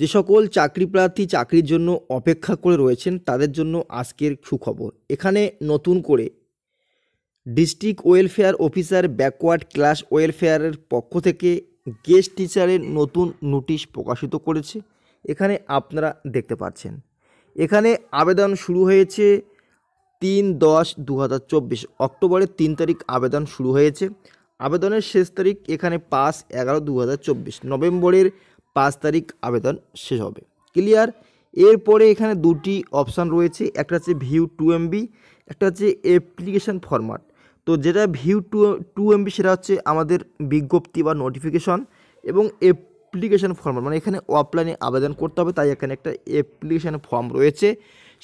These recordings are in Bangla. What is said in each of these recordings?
যে সকল চাকরি প্রার্থী চাকরির জন্য অপেক্ষা করে রয়েছেন তাদের জন্য আজকের সুখবর এখানে নতুন করে district welfare officer backward class ওয়েলফেয়ারের পক্ষ থেকে গেস্ট টিচারের নতুন নোটিশ প্রকাশিত করেছে এখানে আপনারা দেখতে পাচ্ছেন এখানে আবেদন শুরু হয়েছে তিন দশ দু হাজার চব্বিশ অক্টোবরের তিন তারিখ আবেদন শুরু হয়েছে আবেদনের শেষ তারিখ এখানে পাঁচ এগারো দু নভেম্বরের পাঁচ তারিখ আবেদন শেষ হবে ক্লিয়ার এরপরে এখানে দুটি অপশান রয়েছে একটা হচ্ছে ভিউ টু এমবি একটা হচ্ছে অ্যাপ্লিকেশান ফরম্যাট তো যেটা ভিউ টু টু এমবি সেটা হচ্ছে আমাদের বিজ্ঞপ্তি বা নোটিফিকেশন এবং অ্যাপ্লিকেশান ফর্ম মানে এখানে অফলাইনে আবেদন করতে হবে তাই এখানে একটা অ্যাপ্লিকেশান ফর্ম রয়েছে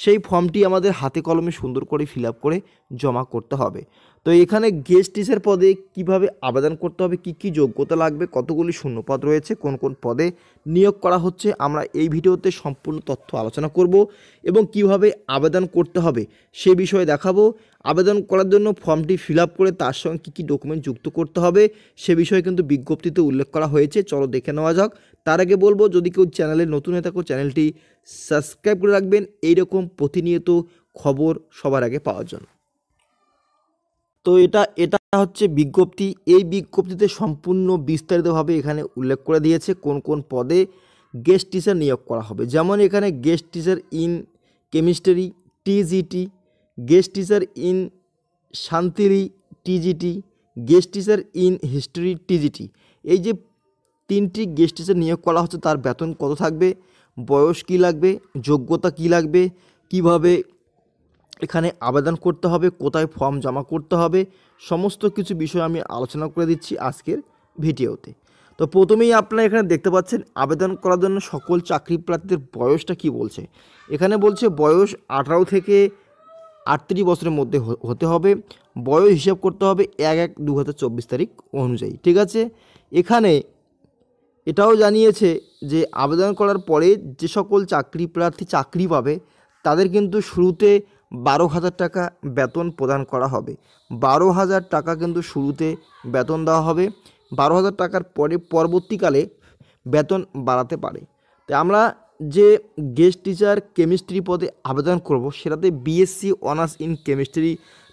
সেই ফর্মটি আমাদের হাতে কলমে সুন্দর করে ফিল করে জমা করতে হবে তো এখানে গেস্ট টিচার পদে কিভাবে আবেদন করতে হবে কি কি যোগ্যতা লাগবে কতগুলি শূন্যপদ রয়েছে কোন কোন পদে নিয়োগ করা হচ্ছে আমরা এই ভিডিওতে সম্পূর্ণ তথ্য আলোচনা করব এবং কিভাবে আবেদন করতে হবে সে বিষয়ে দেখাবো আবেদন করার জন্য ফর্মটি ফিল করে তার সঙ্গে কী কী ডকুমেন্ট যুক্ত করতে হবে সে বিষয়ে কিন্তু বিজ্ঞপ্তিতে উল্লেখ করা হয়েছে চলো দেখে নেওয়া যাক তার আগে বলবো যদি কেউ চ্যানেলে নতুন হয়ে থাকো চ্যানেলটি সাবস্ক্রাইব করে রাখবেন এইরকম প্রতিনিয়ত খবর সবার আগে পাওয়ার জন্য তো এটা এটা হচ্ছে বিজ্ঞপ্তি এই বিজ্ঞপ্তিতে সম্পূর্ণ বিস্তারিতভাবে এখানে উল্লেখ করে দিয়েছে কোন কোন পদে গেস্ট টিচার নিয়োগ করা হবে যেমন এখানে guest teacher in chemistry TGT guest teacher in Santali TGT guest teacher in history TGT এই যে তিনটি গেস্ট টিচার নিয়োগ করা হচ্ছে তার বেতন কত থাকবে বয়স কি লাগবে যোগ্যতা কি লাগবে কিভাবে এখানে আবেদন করতে হবে কোথায় ফর্ম জমা করতে হবে সমস্ত কিছু বিষয় আমি আলোচনা করে দিচ্ছি আজকের ভিডিওতে তো প্রথমেই আপনারা এখানে দেখতে পাচ্ছেন আবেদন করার জন্য সকল চাকরি প্রার্থীদের বয়সটা কি বলছে এখানে বলছে বয়স আঠারো থেকে আটত্রিশ বছরের মধ্যে হতে হবে বয়স হিসাব করতে হবে এক এক দু তারিখ অনুযায়ী ঠিক আছে এখানে এটাও জানিয়েছে যে আবেদন করার পরে যে সকল চাকরি প্রার্থী চাকরি পাবে তাদের কিন্তু শুরুতে বারো হাজার টাকা বেতন প্রদান করা হবে বারো হাজার টাকা কিন্তু শুরুতে বেতন দেওয়া হবে বারো হাজার টাকার পরে পরবর্তীকালে বেতন বাড়াতে পারে তো আমরা যে গেস্ট টিচার কেমিস্ট্রি পদে আবেদন করব সেটাতে বিএসসি অনার্স ইন কেমিস্ট্রি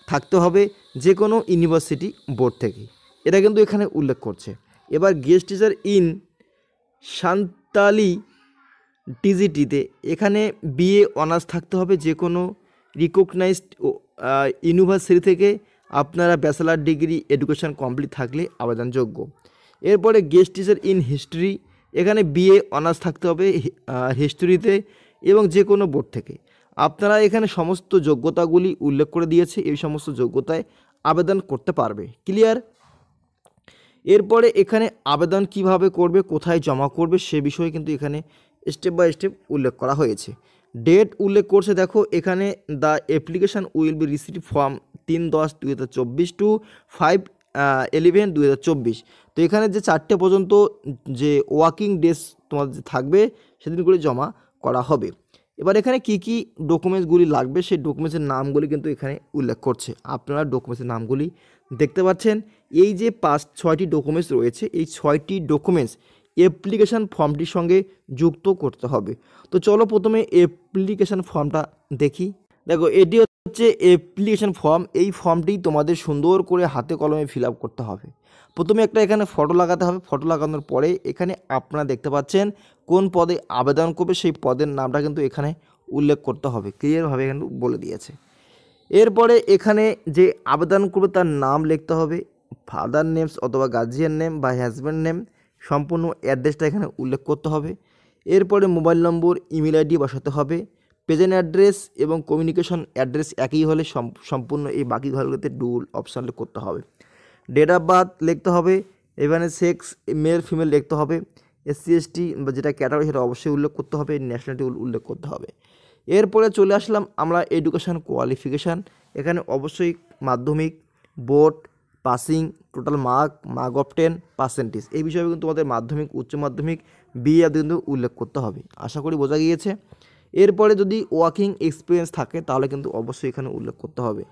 থাকতে হবে যে কোনো ইউনিভার্সিটি বোর্ড থেকে এটা কিন্তু এখানে উল্লেখ করছে এবার গেস্ট টিচার ইন সান্তালি টিজিটিতে এখানে বিএ অনার্স থাকতে হবে যে কোনো রিকগনাইজড ইউনিভার্সিটি থেকে আপনারা ব্যাচেলার ডিগ্রি এডুকেশান কমপ্লিট থাকলে আবেদনযোগ্য এরপরে গেস্ট টিচার ইন হিস্ট্রি এখানে বিএ অনার্স থাকতে হবে হিস্ট্রিতে এবং যে কোনো বোর্ড থেকে আপনারা এখানে সমস্ত যোগ্যতাগুলি উল্লেখ করে দিয়েছে এই সমস্ত যোগ্যতায় আবেদন করতে পারবে ক্লিয়ার এরপরে এখানে আবেদন কিভাবে করবে কোথায় জমা করবে সে বিষয়ে কিন্তু এখানে স্টেপ বাই স্টেপ উল্লেখ করা হয়েছে ডেট উল্লেখ করছে দেখো এখানে the application will be receive from তিন দশ দুই হাজার চব্বিশ টু ফাইভ এলিভেন দুই হাজার চব্বিশ তো এখানে যে চারটে পর্যন্ত যে ওয়াকিং ডেস তোমাদের থাকবে সেদিনগুলি জমা করা হবে এবার এখানে কি কি ডকুমেন্টসগুলি লাগবে সেই ডকুমেন্টসের নামগুলি কিন্তু এখানে উল্লেখ করছে আপনারা ডকুমেন্টসের নামগুলি দেখতে পাচ্ছেন এই যে পাঁচ ছয়টি ডকুমেন্টস রয়েছে এই ছয়টি ডকুমেন্টস অ্যাপ্লিকেশান ফর্মটির সঙ্গে যুক্ত করতে হবে তো চলো প্রথমে অ্যাপ্লিকেশান ফর্মটা দেখি দেখো এটি হচ্ছে অ্যাপ্লিকেশান ফর্ম এই ফর্মটি তোমাদের সুন্দর করে হাতে কলমে ফিল করতে হবে প্রথমে একটা এখানে ফটো লাগাতে হবে ফটো লাগানোর পরে এখানে আপনারা দেখতে পাচ্ছেন কোন পদে আবেদন করবে সেই পদের নামটা কিন্তু এখানে উল্লেখ করতে হবে ক্লিয়ারভাবে এখানে বলে দিয়েছে এরপরে এখানে যে আবেদন করবে তার নাম লিখতে হবে ফাদার নেমস অথবা গার্জিয়ান নেম বা হাজব্যান্ড নেম সম্পূর্ণ অ্যাড্রেসটা এখানে উল্লেখ করতে হবে এরপরে মোবাইল নম্বর ইমেল আইডি বসাতে হবে প্রেজেন্ট অ্যাড্রেস এবং কমিউনিকেশন অ্যাড্রেস একই হলে সম্পূর্ণ এই বাকি ঘরগুলোতে ডুল অপশান করতে হবে ডেট অফ বার্থ লিখতে হবে এখানে সেক্স মেল ফিমেল লিখতে হবে এসসি এসটি বা যেটা ক্যাটাগরি সেটা অবশ্যই উল্লেখ করতে হবে ন্যাশনালিটি উল্লেখ করতে হবে এরপরে চলে আসলাম আমরা এডুকেশান কোয়ালিফিকেশান এখানে অবশ্যই Madhyamik board passing total mark mark of ten percentage এই বিষয়ে কিন্তু তোমাদের মাধ্যমিক উচ্চ মাধ্যমিক আর কিন্তু উল্লেখ করতে হবে আশা করি বোঝা গিয়েছে এরপরে যদি ওয়াকিং এক্সপিরিয়েন্স থাকে তাহলে কিন্তু অবশ্যই এখানে উল্লেখ করতে হবে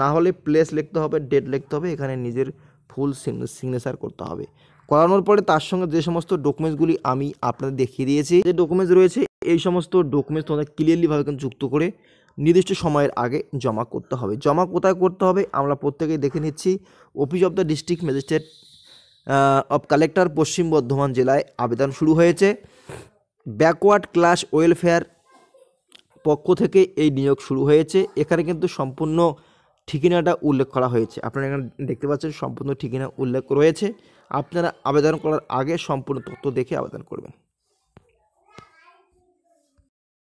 না হলে প্লেস লিখতে হবে ডেট লিখতে হবে এখানে নিজের ফুল সিগনেচার করতে হবে করানোর পরে তার সঙ্গে যে সমস্ত ডকুমেন্টসগুলি আমি আপনাদের দেখিয়ে দিয়েছি যে ডকুমেন্টস রয়েছে এই সমস্ত ডকুমেন্টস তোমাদের ক্লিয়ারলিভাবে কিন্তু যুক্ত করে নির্দিষ্ট সময়ের আগে জমা করতে হবে জমা কোথায় করতে হবে আমরা প্রত্যেকেই দেখে নিচ্ছি office of the district magistrate of collector Paschim Bardhaman জেলায় আবেদন শুরু হয়েছে ব্যাকওয়ার্ড ক্লাস ওয়েলফেয়ার পক্ষ থেকে এই নিয়োগ শুরু হয়েছে এখানে কিন্তু সম্পূর্ণ ঠিকানাটা উল্লেখ করা হয়েছে আপনারা এখানে দেখতে পাচ্ছেন সম্পূর্ণ ঠিকানা উল্লেখ রয়েছে আপনারা আবেদন করার আগে সম্পূর্ণ তথ্য দেখে আবেদন করবেন